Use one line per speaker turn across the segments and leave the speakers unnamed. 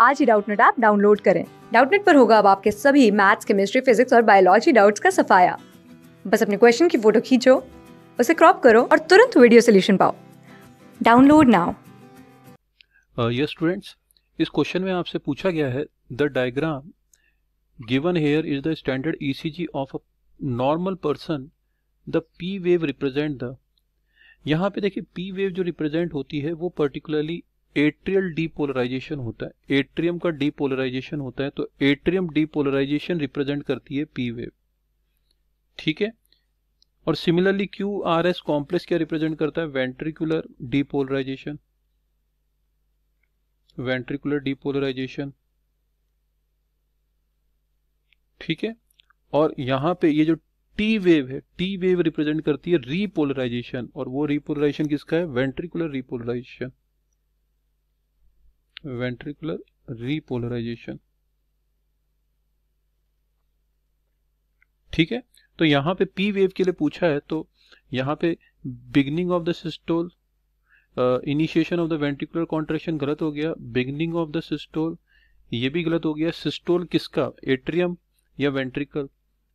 आज ही Doubtnut app download करें डाउटनेट पर होगा अब आपके सभी मैथ्स केमिस्ट्री फिजिक्स और बायोलॉजी डाउट्स का सफाया बस अपने क्वेश्चन की फोटो खींचो उसे क्रॉप करो और तुरंत वीडियो सोल्यूशन पाओ डाउनलोड नाउ
यस स्टूडेंट्स इस क्वेश्चन में आपसे पूछा गया है the diagram given here is the standard ECG of a normal person the P wave represent the यहाँ पे देखिए पी वेव जो रिप्रेजेंट होती है वो पर्टिकुलरली एट्रियल डीपोलराइजेशन होता है एट्रियम का डीपोलराइजेशन होता है तो एट्रियम डीपोलराइजेशन रिप्रेजेंट करती है पी वेव ठीक है और similarly Q R S complex क्या रिप्रेजेंट करता है वेंट्रिकुलर डीपोलराइजेशन वेंट्रिकुलर डीपोलराइजेशन ठीक है और यहां पे ये जो टी वेव है टी वेव रिप्रेजेंट करती है रीपोलराइजेशन और वो रीपोलराइजेशन किसका है वेंट्रिकुलर रीपोलराइजेशन वेंट्रिकुलर repolarization ठीक है तो यहां पे पी वेव के लिए पूछा है तो यहां पे beginning of the systole initiation of the ventricular contraction गलत हो गया बिगनिंग ऑफ द सिस्टोल ये भी गलत हो गया सिस्टोल किसका एट्रियम या वेंट्रिकल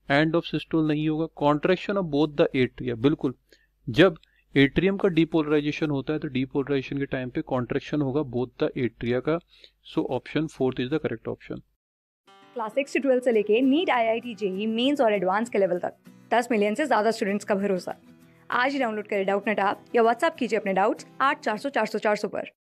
एंड ऑफ सिस्टोल नहीं होगा contraction of both the atria बिल्कुल जब एट्रियम का डीपोलराइजेशन होता है तो डीपोलराइजेशन के टाइम पे कॉन्ट्रेक्शन होगा बोथ द एट्रिया का so option fourth is the correct option
class six से ट्वेल्थ से लेके NEET I I T JEE mains और एडवांस के लेवल तक दस मिलियन से ज्यादा स्टूडेंट्स का भरोसा आज ही डाउनलोड करें डाउट नेट आप या व्हाट्सअप कीजिए अपने डाउट्स आठ चार सौ चार सौ चार सौ पर